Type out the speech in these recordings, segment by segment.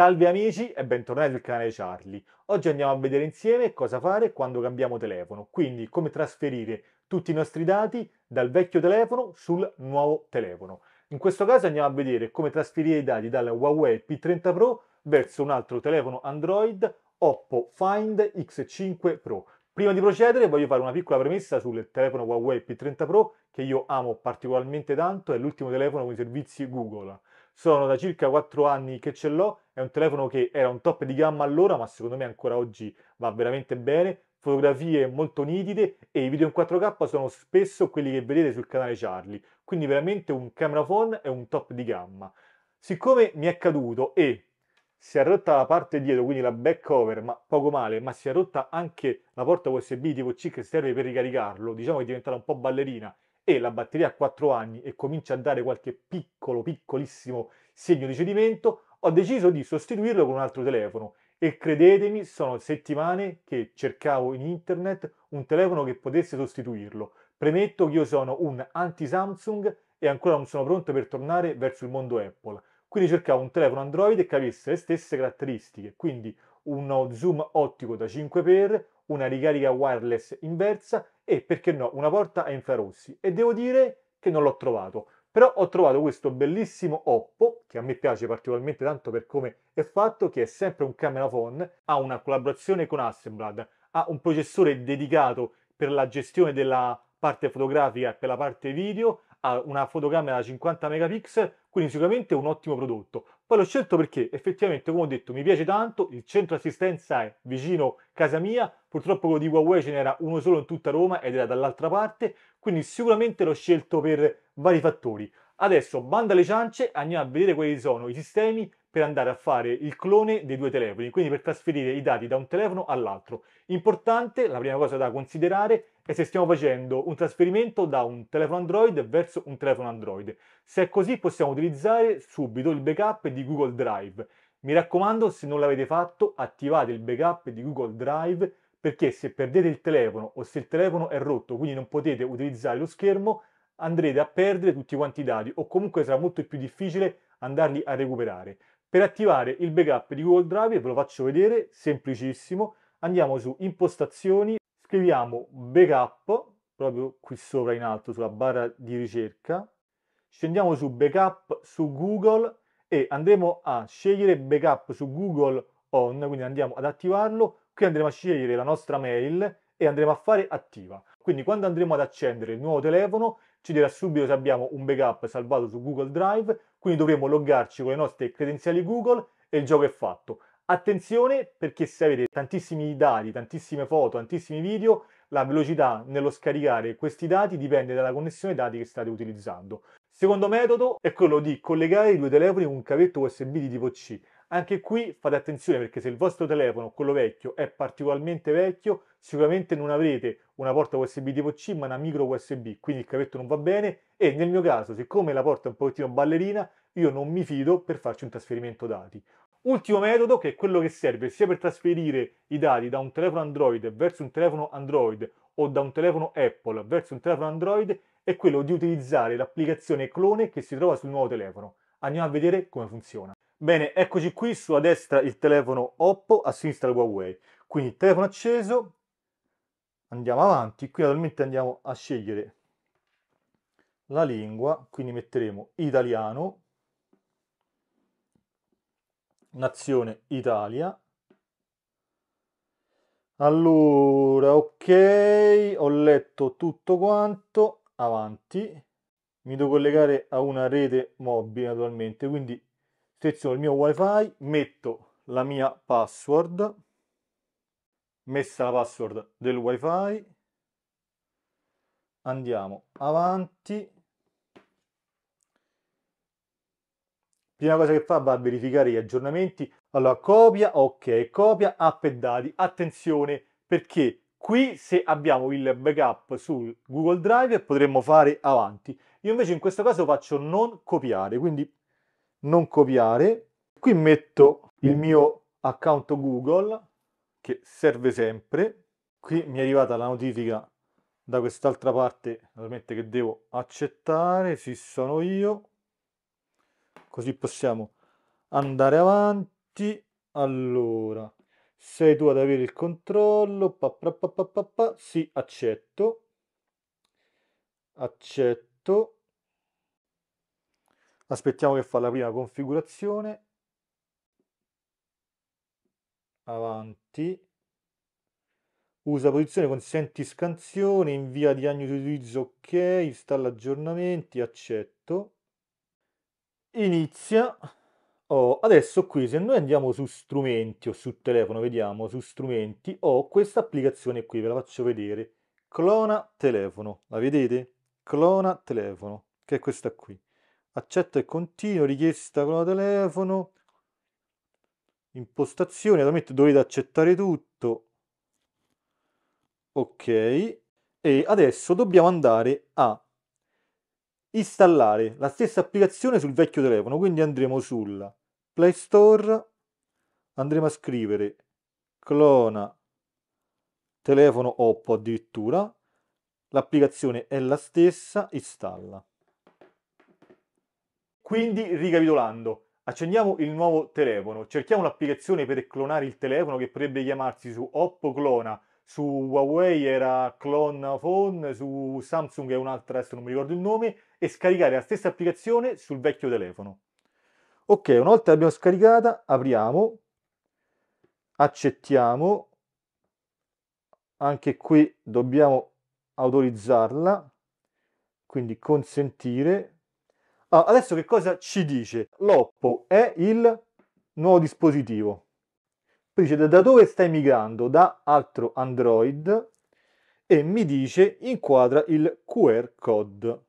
Salve amici e bentornati sul canale Charlie. Oggi andiamo a vedere insieme cosa fare quando cambiamo telefono, quindi come trasferire tutti i nostri dati dal vecchio telefono sul nuovo telefono. In questo caso andiamo a vedere come trasferire i dati dal Huawei P30 Pro verso un altro telefono Android Oppo Find X5 Pro. Prima di procedere voglio fare una piccola premessa sul telefono Huawei P30 Pro che io amo particolarmente tanto, è l'ultimo telefono con i servizi Google sono da circa 4 anni che ce l'ho, è un telefono che era un top di gamma allora, ma secondo me ancora oggi va veramente bene. Fotografie molto nitide e i video in 4K sono spesso quelli che vedete sul canale Charlie, quindi veramente un camera phone è un top di gamma. Siccome mi è caduto e si è rotta la parte dietro, quindi la back cover, ma poco male, ma si è rotta anche la porta USB tipo C che serve per ricaricarlo, diciamo che è diventata un po' ballerina e la batteria ha 4 anni e comincia a dare qualche piccolo, piccolissimo segno di cedimento, ho deciso di sostituirlo con un altro telefono e credetemi sono settimane che cercavo in internet un telefono che potesse sostituirlo. Premetto che io sono un anti-Samsung e ancora non sono pronto per tornare verso il mondo Apple. Quindi cercavo un telefono Android che avesse le stesse caratteristiche, quindi uno zoom ottico da 5x, una ricarica wireless inversa e perché no, una porta a infrarossi e devo dire che non l'ho trovato. Però ho trovato questo bellissimo Oppo, che a me piace particolarmente tanto per come è fatto, che è sempre un camera phone, ha una collaborazione con Assemblad, ha un processore dedicato per la gestione della parte fotografica e per la parte video, ha una fotocamera da 50 megapixel, quindi sicuramente un ottimo prodotto. Poi l'ho scelto perché effettivamente, come ho detto, mi piace tanto, il centro assistenza è vicino casa mia, purtroppo quello di Huawei ce n'era uno solo in tutta Roma ed era dall'altra parte, quindi sicuramente l'ho scelto per vari fattori. Adesso, banda alle ciance, andiamo a vedere quali sono i sistemi per andare a fare il clone dei due telefoni, quindi per trasferire i dati da un telefono all'altro. Importante, la prima cosa da considerare è se stiamo facendo un trasferimento da un telefono Android verso un telefono Android. Se è così possiamo utilizzare subito il backup di Google Drive. Mi raccomando, se non l'avete fatto, attivate il backup di Google Drive perché se perdete il telefono o se il telefono è rotto, quindi non potete utilizzare lo schermo, andrete a perdere tutti quanti i dati o comunque sarà molto più difficile andarli a recuperare. Per attivare il backup di Google Drive, ve lo faccio vedere, semplicissimo, andiamo su impostazioni, scriviamo backup, proprio qui sopra in alto sulla barra di ricerca, scendiamo su backup su Google e andremo a scegliere backup su Google On, quindi andiamo ad attivarlo, qui andremo a scegliere la nostra mail e andremo a fare attiva. Quindi quando andremo ad accendere il nuovo telefono ci dirà subito se abbiamo un backup salvato su Google Drive quindi dovremo loggarci con le nostre credenziali Google e il gioco è fatto. Attenzione perché se avete tantissimi dati, tantissime foto, tantissimi video, la velocità nello scaricare questi dati dipende dalla connessione dati che state utilizzando. Secondo metodo è quello di collegare i due telefoni con un cavetto USB di tipo C. Anche qui fate attenzione perché se il vostro telefono, quello vecchio, è particolarmente vecchio, sicuramente non avrete una porta USB tipo C ma una micro USB, quindi il cavetto non va bene e nel mio caso, siccome la porta è un pochettino ballerina, io non mi fido per farci un trasferimento dati. Ultimo metodo che è quello che serve sia per trasferire i dati da un telefono Android verso un telefono Android o da un telefono Apple verso un telefono Android è quello di utilizzare l'applicazione clone che si trova sul nuovo telefono. Andiamo a vedere come funziona. Bene, eccoci qui, sulla destra il telefono Oppo, a sinistra il Huawei. Quindi telefono acceso, andiamo avanti, qui naturalmente andiamo a scegliere la lingua, quindi metteremo italiano, nazione Italia. Allora, ok, ho letto tutto quanto, avanti. Mi devo collegare a una rete mobile naturalmente, quindi seleziono il mio wifi, metto la mia password, messa la password del wifi, andiamo avanti. Prima cosa che fa va a verificare gli aggiornamenti. Allora, copia, ok, copia, app e dati. Attenzione perché qui se abbiamo il backup su Google Drive potremmo fare avanti. Io invece in questo caso faccio non copiare, quindi non copiare. Qui metto il mio account Google che serve sempre. Qui mi è arrivata la notifica da quest'altra parte, naturalmente che devo accettare, sì sono io. Così possiamo andare avanti. Allora, sei tu ad avere il controllo. Pa, pa, pa, pa, pa, pa. Sì, accetto. Accetto aspettiamo che fa la prima configurazione avanti usa posizione consenti scansione invia diagnosi utilizzo ok installa aggiornamenti accetto inizia Oh, adesso qui se noi andiamo su strumenti o su telefono, vediamo su strumenti, ho questa applicazione qui, ve la faccio vedere, clona telefono, la vedete? Clona telefono, che è questa qui accetta e continuo, richiesta con la telefono, impostazioni, naturalmente dovete accettare tutto, ok, e adesso dobbiamo andare a installare la stessa applicazione sul vecchio telefono, quindi andremo sulla Play Store, andremo a scrivere clona telefono Oppo addirittura, l'applicazione è la stessa, installa. Quindi, ricapitolando, accendiamo il nuovo telefono, cerchiamo un'applicazione per clonare il telefono che potrebbe chiamarsi su Oppo Clona, su Huawei era Clone Phone, su Samsung è un'altra, adesso non mi ricordo il nome, e scaricare la stessa applicazione sul vecchio telefono. Ok, una volta l'abbiamo scaricata, apriamo, accettiamo, anche qui dobbiamo autorizzarla, quindi consentire, Ah, adesso che cosa ci dice? L'Oppo è il nuovo dispositivo. Poi dice da dove stai migrando? Da altro Android e mi dice inquadra il QR code.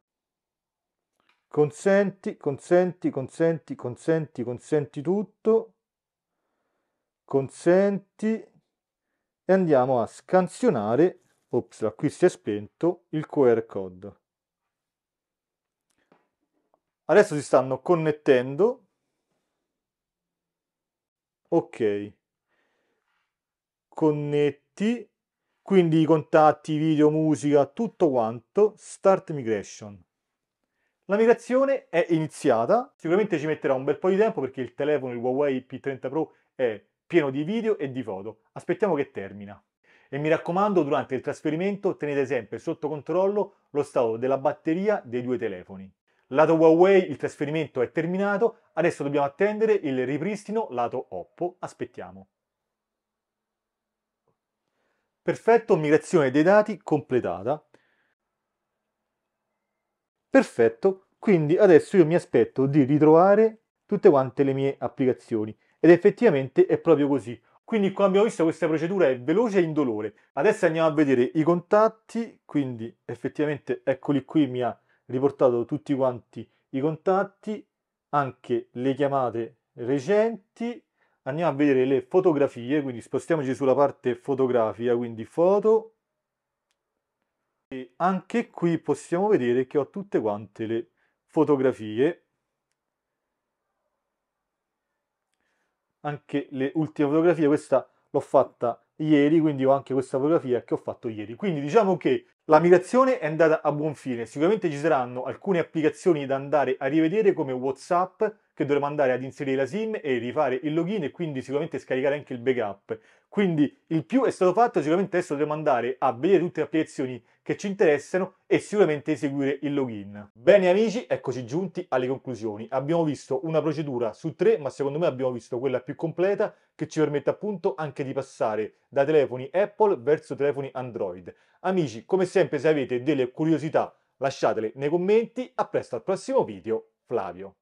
Consenti, consenti, consenti, consenti, consenti tutto. Consenti e andiamo a scansionare, ops, qui si è spento il QR code. Adesso si stanno connettendo. Ok. Connetti. Quindi i contatti, video, musica, tutto quanto. Start migration. La migrazione è iniziata. Sicuramente ci metterà un bel po' di tempo perché il telefono, il Huawei P30 Pro, è pieno di video e di foto. Aspettiamo che termina. E mi raccomando, durante il trasferimento tenete sempre sotto controllo lo stato della batteria dei due telefoni. Lato Huawei il trasferimento è terminato, adesso dobbiamo attendere il ripristino lato Oppo, aspettiamo. Perfetto, migrazione dei dati completata. Perfetto, quindi adesso io mi aspetto di ritrovare tutte quante le mie applicazioni ed effettivamente è proprio così. Quindi come abbiamo visto questa procedura è veloce e indolore. Adesso andiamo a vedere i contatti, quindi effettivamente eccoli qui, mi mia riportato tutti quanti i contatti, anche le chiamate recenti. Andiamo a vedere le fotografie, quindi spostiamoci sulla parte fotografica, quindi foto. E anche qui possiamo vedere che ho tutte quante le fotografie. Anche le ultime fotografie, questa l'ho fatta ieri, quindi ho anche questa fotografia che ho fatto ieri. Quindi diciamo che la migrazione è andata a buon fine, sicuramente ci saranno alcune applicazioni da andare a rivedere come WhatsApp che dovremo andare ad inserire la SIM e rifare il login e quindi sicuramente scaricare anche il backup. Quindi il più è stato fatto, sicuramente adesso dobbiamo andare a vedere tutte le applicazioni che ci interessano e sicuramente eseguire il login. Bene amici, eccoci giunti alle conclusioni. Abbiamo visto una procedura su tre, ma secondo me abbiamo visto quella più completa che ci permette appunto anche di passare da telefoni Apple verso telefoni Android. Amici, come sempre se avete delle curiosità lasciatele nei commenti. A presto al prossimo video, Flavio.